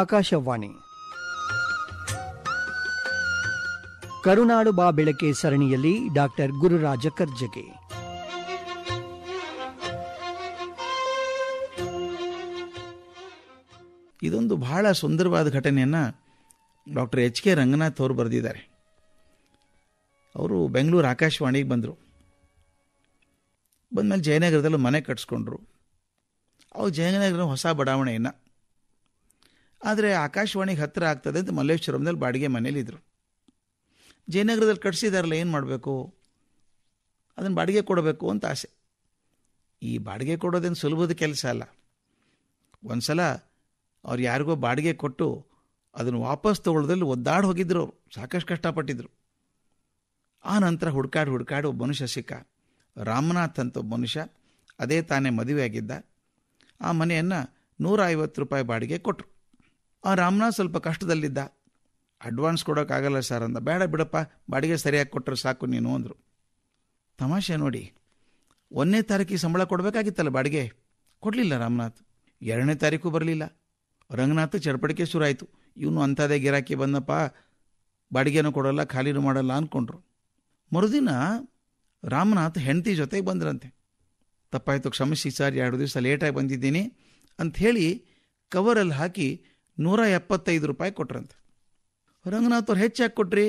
ಆಕಾಶವಾಣಿ ಕರುನಾಡು ಬಾ ಬೆಳಕೆ ಸರಣಿಯಲ್ಲಿ ಡಾಕ್ಟರ್ ಗುರುರಾಜ ಕರ್ಜಗೆ ಇದೊಂದು ಬಹಳ ಸುಂದರವಾದ ಘಟನೆಯನ್ನು ಡಾಕ್ಟರ್ ಎಚ್ ಕೆ ರಂಗನಾಥ್ ಅವರು ಬರೆದಿದ್ದಾರೆ ಅವರು ಬೆಂಗಳೂರು ಆಕಾಶವಾಣಿಗೆ ಬಂದರು ಬಂದಮೇಲೆ ಜಯನಗರದಲ್ಲೂ ಮನೆ ಕಟ್ಸ್ಕೊಂಡ್ರು ಅವ್ರು ಜಯನಗರ ಹೊಸ ಬಡಾವಣೆಯನ್ನು ಆದರೆ ಆಕಾಶವಾಣಿಗೆ ಹತ್ತಿರ ಆಗ್ತದೆ ಅಂತ ಮಲ್ಲೇಶ್ವರಂನಲ್ಲಿ ಬಾಡಿಗೆ ಇದ್ದರು ಜಯನಗರದಲ್ಲಿ ಕಟ್ಸಿದಾರಲ್ಲ ಏನು ಮಾಡಬೇಕು ಅದನ್ನು ಬಾಡಿಗೆ ಕೊಡಬೇಕು ಅಂತ ಆಸೆ ಈ ಬಾಡಿಗೆ ಕೊಡೋದೇನು ಸುಲಭದ ಕೆಲಸ ಅಲ್ಲ ಒಂದು ಸಲ ಅವ್ರು ಯಾರಿಗೋ ಬಾಡಿಗೆ ಕೊಟ್ಟು ಅದನ್ನು ವಾಪಸ್ ತೊಗೊಳ್ದಲ್ಲಿ ಒದ್ದಾಡಿ ಹೋಗಿದ್ರು ಅವರು ಸಾಕಷ್ಟು ಕಷ್ಟಪಟ್ಟಿದ್ರು ಆ ನಂತರ ಹುಡ್ಕಾಡು ಹುಡ್ಕಾಡು ಒಬ್ಬ ಮನುಷ್ಯ ಸಿಕ್ಕ ರಾಮನಾಥ್ ಅಂತ ಒಬ್ಬ ಮನುಷ್ಯ ಅದೇ ತಾನೇ ಮದುವೆಯಾಗಿದ್ದ ಆ ಮನೆಯನ್ನು ನೂರ ಐವತ್ತು ರೂಪಾಯಿ ಬಾಡಿಗೆ ಕೊಟ್ಟರು ಆ ರಾಮನಾಥ್ ಸ್ವಲ್ಪ ಕಷ್ಟದಲ್ಲಿದ್ದ ಅಡ್ವಾನ್ಸ್ ಕೊಡೋಕ್ಕಾಗಲ್ಲ ಸರ್ ಅಂದ ಬೇಡ ಬಿಡಪ್ಪ ಬಾಡಿಗೆ ಸರಿಯಾಗಿ ಕೊಟ್ಟರೆ ಸಾಕು ನೀನು ಅಂದರು ತಮಾಷೆ ನೋಡಿ ಒಂದನೇ ತಾರೀಕಿಗೆ ಸಂಬಳ ಕೊಡಬೇಕಾಗಿತ್ತಲ್ಲ ಬಾಡಿಗೆ ಕೊಡಲಿಲ್ಲ ರಾಮನಾಥ್ ಎರಡನೇ ತಾರೀಕು ಬರಲಿಲ್ಲ ರಂಗನಾಥ ಚಡಪಡಿಕೆ ಶುರುವಾಯಿತು ಇವನು ಅಂಥದೇ ಗಿರಾಕಿ ಬಂದಪ್ಪ ಬಾಡಿಗೆನೂ ಕೊಡೋಲ್ಲ ಖಾಲಿನೂ ಮಾಡಲ್ಲ ಅಂದ್ಕೊಂಡ್ರು ಮರುದಿನ ರಾಮನಾಥ್ ಹೆಂಡತಿ ಜೊತೆಗೆ ಬಂದ್ರಂತೆ ತಪ್ಪಾಯಿತು ಕ್ಷಮಿಸಿ ಸರ್ ಎರಡು ದಿವಸ ಲೇಟಾಗಿ ಬಂದಿದ್ದೀನಿ ಅಂಥೇಳಿ ಕವರಲ್ಲಿ ಹಾಕಿ ನೂರ ಎಪ್ಪತ್ತೈದು ರೂಪಾಯಿ ಕೊಟ್ರಂತೆ ರಂಗನಾಥ್ ಅವ್ರು ಹೆಚ್ಚಾಗಿ ಕೊಟ್ರಿ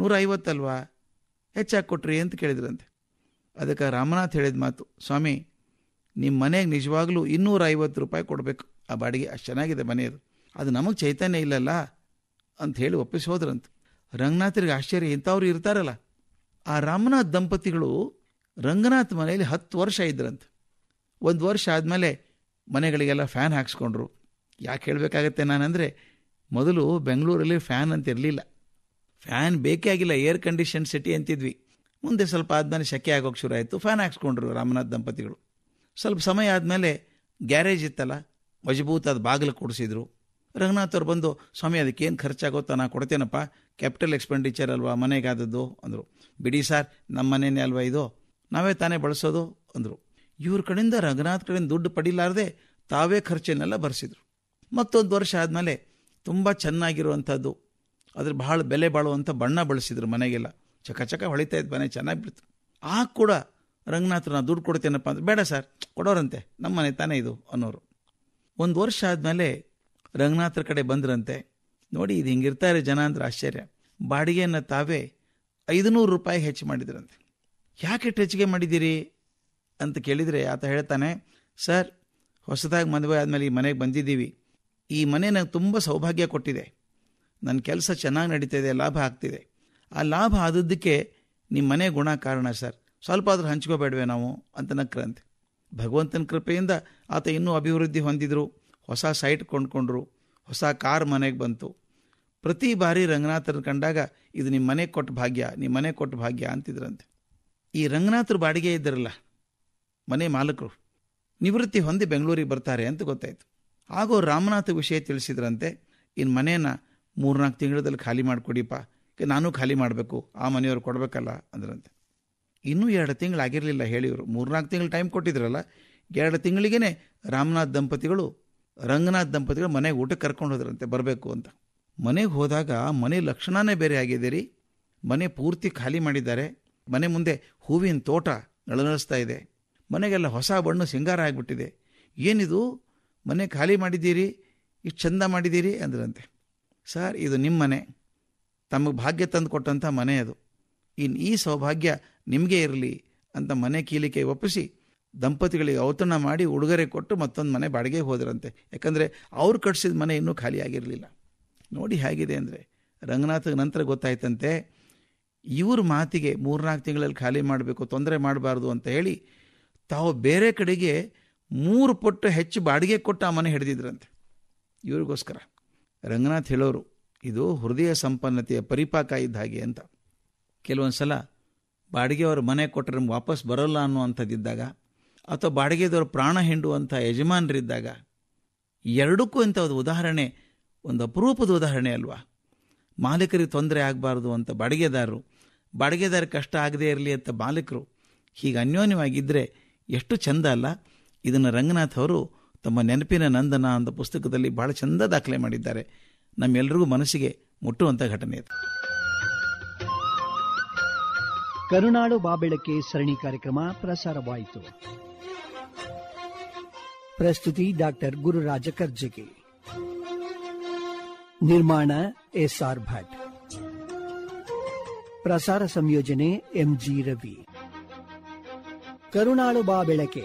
ನೂರ ಐವತ್ತಲ್ವಾ ಹೆಚ್ಚಾಗಿ ಕೊಟ್ರಿ ಅಂತ ಕೇಳಿದ್ರಂತೆ ಅದಕ್ಕೆ ರಾಮನಾಥ್ ಹೇಳಿದ ಮಾತು ಸ್ವಾಮಿ ನಿಮ್ಮ ಮನೆಗೆ ನಿಜವಾಗ್ಲೂ ಇನ್ನೂರ ಐವತ್ತು ರೂಪಾಯಿ ಕೊಡಬೇಕು ಆ ಬಾಡಿಗೆ ಅಷ್ಟು ಚೆನ್ನಾಗಿದೆ ಮನೆಯದು ಅದು ನಮಗೆ ಚೈತನ್ಯ ಇಲ್ಲಲ್ಲ ಅಂತ ಹೇಳಿ ಒಪ್ಪಿಸಿ ಹೋದ್ರಂತೆ ರಂಗನಾಥರಿಗೆ ಆಶ್ಚರ್ಯ ಇಂಥವ್ರು ಇರ್ತಾರಲ್ಲ ಆ ರಾಮನಾಥ್ ದಂಪತಿಗಳು ರಂಗನಾಥ್ ಮನೆಯಲ್ಲಿ ಹತ್ತು ವರ್ಷ ಇದ್ರಂತೆ ಒಂದು ವರ್ಷ ಆದಮೇಲೆ ಮನೆಗಳಿಗೆಲ್ಲ ಫ್ಯಾನ್ ಹಾಕ್ಸ್ಕೊಂಡ್ರು ಯಾಕೆ ಹೇಳಬೇಕಾಗತ್ತೆ ನಾನಂದರೆ ಮೊದಲು ಬೆಂಗಳೂರಲ್ಲಿ ಫ್ಯಾನ್ ಅಂತ ಇರಲಿಲ್ಲ ಫ್ಯಾನ್ ಬೇಕೇ ಆಗಿಲ್ಲ ಏರ್ ಕಂಡೀಷನ್ ಸಿಟಿ ಅಂತಿದ್ವಿ ಮುಂದೆ ಸ್ವಲ್ಪ ಆದಮೇಲೆ ಸೆಕೆ ಆಗೋಕ್ಕೆ ಶುರು ಆಯಿತು ಫ್ಯಾನ್ ಹಾಕ್ಸ್ಕೊಂಡ್ರು ರಾಮನಾಥ್ ದಂಪತಿಗಳು ಸ್ವಲ್ಪ ಸಮಯ ಆದಮೇಲೆ ಗ್ಯಾರೇಜ್ ಇತ್ತಲ್ಲ ಮಜಬೂತ್ ಅದು ಬಾಗಿಲು ಕೊಡಿಸಿದ್ರು ರಂಗನಾಥ್ ಅವ್ರು ಬಂದು ಸ್ವಾಮಿ ಅದಕ್ಕೇನು ಖರ್ಚಾಗುತ್ತಾ ನಾನು ಕೊಡ್ತೇನಪ್ಪ ಕ್ಯಾಪಿಟಲ್ ಎಕ್ಸ್ಪೆಂಡಿಚರ್ ಅಲ್ವಾ ಮನೆಗಾದದ್ದು ಅಂದರು ಬಿಡಿ ಸರ್ ನಮ್ಮ ಮನೇನೇ ಅಲ್ವಾ ಇದು ನಾವೇ ತಾನೇ ಬಳಸೋದು ಅಂದರು ಇವ್ರ ಕಡೆಯಿಂದ ರಂಗನಾಥ್ ಕಡೆಯಿಂದ ದುಡ್ಡು ಪಡಿಲಾರದೆ ತಾವೇ ಖರ್ಚನ್ನೆಲ್ಲ ಬರೆಸಿದ್ರು ಮತ್ತೊಂದು ವರ್ಷ ಆದಮೇಲೆ ತುಂಬ ಚೆನ್ನಾಗಿರುವಂಥದ್ದು ಅದ್ರ ಬಹಳ ಬೆಲೆ ಬಾಳುವಂಥ ಬಣ್ಣ ಬಳಸಿದ್ರು ಮನೆಗೆಲ್ಲ ಚಕ ಚಕ ಹೊಳಿತಾ ಇದ್ದು ಮನೆ ಚೆನ್ನಾಗಿ ಬಿಡ್ತು ಆಗ ಕೂಡ ರಂಗನಾಥ್ರ ನಾನು ದುಡ್ಡು ಕೊಡ್ತೇನಪ್ಪ ಅಂತ ಬೇಡ ಸರ್ ಕೊಡೋರಂತೆ ನಮ್ಮ ಮನೆ ತಾನೇ ಇದು ಅನ್ನೋರು ಒಂದು ವರ್ಷ ಆದಮೇಲೆ ರಂಗನಾಥ್ರ ಕಡೆ ಬಂದ್ರಂತೆ ನೋಡಿ ಇದು ಹಿಂಗಿರ್ತಾರೆ ಜನ ಅಂದ್ರೆ ಆಶ್ಚರ್ಯ ಬಾಡಿಗೆಯನ್ನು ತಾವೇ ಐದುನೂರು ರೂಪಾಯಿ ಹೆಚ್ಚು ಮಾಡಿದ್ರಂತೆ ಯಾಕೆ ಹೆಚ್ಚಿಗೆ ಮಾಡಿದ್ದೀರಿ ಅಂತ ಕೇಳಿದರೆ ಆತ ಹೇಳ್ತಾನೆ ಸರ್ ಹೊಸದಾಗಿ ಮದುವೆ ಆದಮೇಲೆ ಈ ಮನೆಗೆ ಬಂದಿದ್ದೀವಿ ಈ ಮನೆ ನನಗೆ ತುಂಬ ಸೌಭಾಗ್ಯ ಕೊಟ್ಟಿದೆ ನನ್ನ ಕೆಲಸ ಚೆನ್ನಾಗಿ ಇದೆ ಲಾಭ ಆಗ್ತಿದೆ ಆ ಲಾಭ ಆದದ್ದಕ್ಕೆ ನಿಮ್ಮ ಮನೆ ಗುಣ ಕಾರಣ ಸರ್ ಸ್ವಲ್ಪ ಆದರೂ ಹಂಚ್ಕೋಬೇಡವೆ ನಾವು ಅಂತ ನಕ್ರಂತೆ ಭಗವಂತನ ಕೃಪೆಯಿಂದ ಆತ ಇನ್ನೂ ಅಭಿವೃದ್ಧಿ ಹೊಂದಿದ್ರು ಹೊಸ ಸೈಟ್ ಕೊಂಡ್ಕೊಂಡ್ರು ಹೊಸ ಕಾರ್ ಮನೆಗೆ ಬಂತು ಪ್ರತಿ ಬಾರಿ ರಂಗನಾಥರ ಕಂಡಾಗ ಇದು ನಿಮ್ಮ ಮನೆ ಕೊಟ್ಟು ಭಾಗ್ಯ ನಿಮ್ಮ ಮನೆ ಕೊಟ್ಟು ಭಾಗ್ಯ ಅಂತಿದ್ರಂತೆ ಈ ರಂಗನಾಥರು ಬಾಡಿಗೆ ಇದ್ದರಲ್ಲ ಮನೆ ಮಾಲಕರು ನಿವೃತ್ತಿ ಹೊಂದಿ ಬೆಂಗಳೂರಿಗೆ ಬರ್ತಾರೆ ಅಂತ ಗೊತ್ತಾಯಿತು ಹಾಗೂ ರಾಮನಾಥ ವಿಷಯ ತಿಳಿಸಿದ್ರಂತೆ ಇನ್ನು ಮನೇನ ಮೂರ್ನಾಲ್ಕು ತಿಂಗಳಲ್ಲಿ ಖಾಲಿ ಮಾಡಿಕೊಡಿಪ್ಪ ನಾನು ಖಾಲಿ ಮಾಡಬೇಕು ಆ ಮನೆಯವ್ರು ಕೊಡಬೇಕಲ್ಲ ಅಂದ್ರಂತೆ ಇನ್ನೂ ಎರಡು ತಿಂಗಳು ಆಗಿರಲಿಲ್ಲ ಹೇಳಿವರು ಮೂರ್ನಾಲ್ಕು ತಿಂಗಳು ಟೈಮ್ ಕೊಟ್ಟಿದ್ರಲ್ಲ ಎರಡು ತಿಂಗಳಿಗೇ ರಾಮನಾಥ್ ದಂಪತಿಗಳು ರಂಗನಾಥ್ ದಂಪತಿಗಳು ಮನೆಗೆ ಊಟಕ್ಕೆ ಕರ್ಕೊಂಡು ಹೋದ್ರಂತೆ ಬರಬೇಕು ಅಂತ ಮನೆಗೆ ಹೋದಾಗ ಮನೆ ಲಕ್ಷಣನೇ ಬೇರೆ ಆಗಿದೆ ರೀ ಮನೆ ಪೂರ್ತಿ ಖಾಲಿ ಮಾಡಿದ್ದಾರೆ ಮನೆ ಮುಂದೆ ಹೂವಿನ ತೋಟ ನಳನಳಿಸ್ತಾ ಇದೆ ಮನೆಗೆಲ್ಲ ಹೊಸ ಬಣ್ಣ ಸಿಂಗಾರ ಆಗಿಬಿಟ್ಟಿದೆ ಏನಿದು ಮನೆ ಖಾಲಿ ಮಾಡಿದ್ದೀರಿ ಇಷ್ಟು ಚಂದ ಮಾಡಿದ್ದೀರಿ ಅಂದ್ರಂತೆ ಸರ್ ಇದು ನಿಮ್ಮ ಮನೆ ತಮಗೆ ಭಾಗ್ಯ ತಂದು ಕೊಟ್ಟಂಥ ಮನೆ ಅದು ಇನ್ನು ಈ ಸೌಭಾಗ್ಯ ನಿಮಗೆ ಇರಲಿ ಅಂತ ಮನೆ ಕೀಲಿಕೆ ಒಪ್ಪಿಸಿ ದಂಪತಿಗಳಿಗೆ ಔತಣ ಮಾಡಿ ಉಡುಗೊರೆ ಕೊಟ್ಟು ಮತ್ತೊಂದು ಮನೆ ಬಾಡಿಗೆ ಹೋದ್ರಂತೆ ಯಾಕಂದರೆ ಅವ್ರು ಕಟ್ಸಿದ ಮನೆ ಇನ್ನೂ ಖಾಲಿಯಾಗಿರಲಿಲ್ಲ ನೋಡಿ ಹೇಗಿದೆ ಅಂದರೆ ರಂಗನಾಥಗೆ ನಂತರ ಗೊತ್ತಾಯ್ತಂತೆ ಇವ್ರ ಮಾತಿಗೆ ಮೂರ್ನಾಲ್ಕು ತಿಂಗಳಲ್ಲಿ ಖಾಲಿ ಮಾಡಬೇಕು ತೊಂದರೆ ಮಾಡಬಾರ್ದು ಅಂತ ಹೇಳಿ ತಾವು ಬೇರೆ ಕಡೆಗೆ ಮೂರು ಪಟ್ಟು ಹೆಚ್ಚು ಬಾಡಿಗೆ ಕೊಟ್ಟು ಆ ಮನೆ ಹಿಡಿದಿದ್ರಂತೆ ಇವರಿಗೋಸ್ಕರ ರಂಗನಾಥ್ ಹೇಳೋರು ಇದು ಹೃದಯ ಸಂಪನ್ನತೆಯ ಪರಿಪಾಕ ಇದ್ದ ಹಾಗೆ ಅಂತ ಕೆಲವೊಂದು ಸಲ ಬಾಡಿಗೆಯವರು ಮನೆ ಕೊಟ್ಟರೆ ವಾಪಸ್ ಬರೋಲ್ಲ ಅನ್ನುವಂಥದ್ದಿದ್ದಾಗ ಅಥವಾ ಬಾಡಿಗೆದವರು ಪ್ರಾಣ ಹಿಂಡುವಂಥ ಯಜಮಾನರಿದ್ದಾಗ ಎರಡಕ್ಕೂ ಒಂದು ಉದಾಹರಣೆ ಒಂದು ಅಪರೂಪದ ಉದಾಹರಣೆ ಅಲ್ವಾ ಮಾಲೀಕರಿಗೆ ತೊಂದರೆ ಆಗಬಾರ್ದು ಅಂತ ಬಾಡಿಗೆದಾರರು ಬಾಡಿಗೆದಾರ ಕಷ್ಟ ಆಗದೇ ಇರಲಿ ಅಂತ ಮಾಲೀಕರು ಹೀಗೆ ಅನ್ಯೋನ್ಯವಾಗಿದ್ದರೆ ಎಷ್ಟು ಚೆಂದ ಅಲ್ಲ ಇದನ್ನು ರಂಗನಾಥ್ ಅವರು ತಮ್ಮ ನೆನಪಿನ ನಂದನ ಅಂತ ಪುಸ್ತಕದಲ್ಲಿ ಬಹಳ ಚಂದ ದಾಖಲೆ ಮಾಡಿದ್ದಾರೆ ನಮ್ಮೆಲ್ಲರಿಗೂ ಮನಸ್ಸಿಗೆ ಮುಟ್ಟುವಂಥ ಘಟನೆ ಇದು ಕರುನಾಡು ಬಾಬೆಳಕ್ಕೆ ಸರಣಿ ಕಾರ್ಯಕ್ರಮ ಪ್ರಸಾರವಾಯಿತು ಪ್ರಸ್ತುತಿ ಡಾಕ್ಟರ್ ಗುರುರಾಜ ಕರ್ಜಗಿ ನಿರ್ಮಾಣ ಎಸ್ಆರ್ ಭಟ್ ಪ್ರಸಾರ ಸಂಯೋಜನೆ ಎಂಜಿ ರವಿ ಕರುಣಾಳು ಬಾ ಬೆಳಕೆ